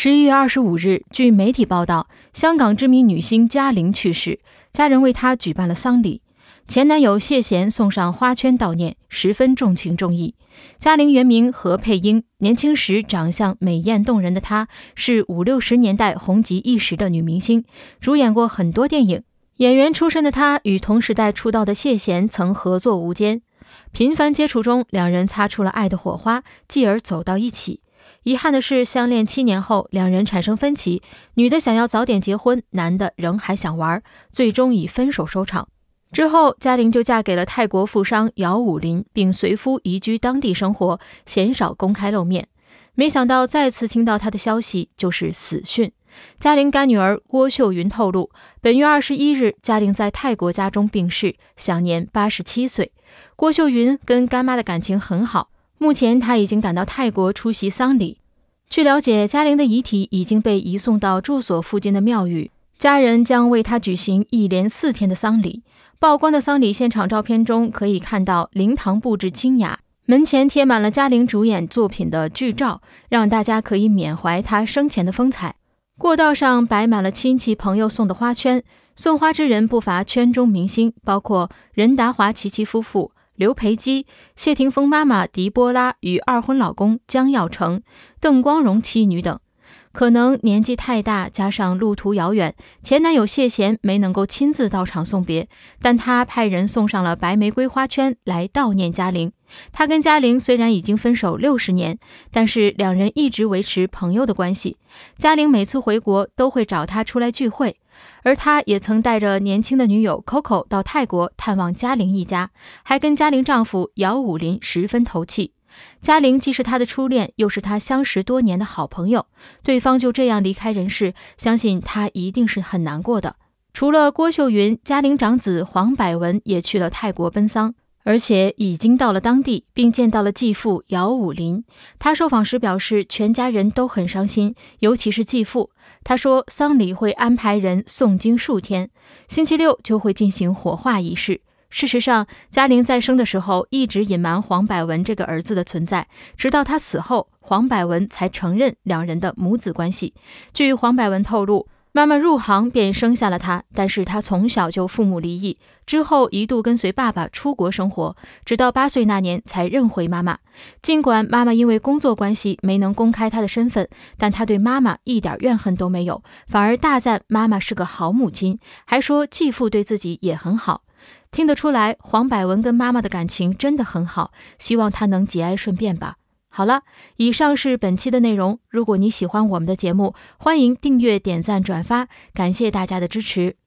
十一月二十五日，据媒体报道，香港知名女星嘉玲去世，家人为她举办了丧礼，前男友谢贤送上花圈悼念，十分重情重义。嘉玲原名何佩英，年轻时长相美艳动人的她，是五六十年代红极一时的女明星，主演过很多电影。演员出身的她，与同时代出道的谢贤曾合作无间，频繁接触中，两人擦出了爱的火花，继而走到一起。遗憾的是，相恋七年后，两人产生分歧，女的想要早点结婚，男的仍还想玩，最终以分手收场。之后，嘉玲就嫁给了泰国富商姚武林，并随夫移居当地生活，鲜少公开露面。没想到再次听到他的消息，就是死讯。嘉玲干女儿郭秀云透露，本月二十一日，嘉玲在泰国家中病逝，享年八十七岁。郭秀云跟干妈的感情很好。目前他已经赶到泰国出席丧礼。据了解，嘉玲的遗体已经被移送到住所附近的庙宇，家人将为他举行一连四天的丧礼。曝光的丧礼现场照片中可以看到灵堂布置清雅，门前贴满了嘉玲主演作品的剧照，让大家可以缅怀他生前的风采。过道上摆满了亲戚朋友送的花圈，送花之人不乏圈中明星，包括任达华、琦琦夫妇。刘培基、谢霆锋妈妈狄波拉与二婚老公江耀成、邓光荣妻女等。可能年纪太大，加上路途遥远，前男友谢贤没能够亲自到场送别，但他派人送上了白玫瑰花圈来悼念嘉玲。他跟嘉玲虽然已经分手六十年，但是两人一直维持朋友的关系。嘉玲每次回国都会找他出来聚会，而他也曾带着年轻的女友 Coco 到泰国探望嘉玲一家，还跟嘉玲丈夫姚武林十分投契。嘉玲既是他的初恋，又是他相识多年的好朋友。对方就这样离开人世，相信他一定是很难过的。除了郭秀云，嘉玲长子黄百文也去了泰国奔丧，而且已经到了当地，并见到了继父姚武林。他受访时表示，全家人都很伤心，尤其是继父。他说，丧礼会安排人诵经数天，星期六就会进行火化仪式。事实上，嘉玲在生的时候一直隐瞒黄百文这个儿子的存在，直到他死后，黄百文才承认两人的母子关系。据黄百文透露，妈妈入行便生下了他，但是他从小就父母离异，之后一度跟随爸爸出国生活，直到八岁那年才认回妈妈。尽管妈妈因为工作关系没能公开他的身份，但他对妈妈一点怨恨都没有，反而大赞妈妈是个好母亲，还说继父对自己也很好。听得出来，黄百文跟妈妈的感情真的很好，希望他能节哀顺变吧。好了，以上是本期的内容。如果你喜欢我们的节目，欢迎订阅、点赞、转发，感谢大家的支持。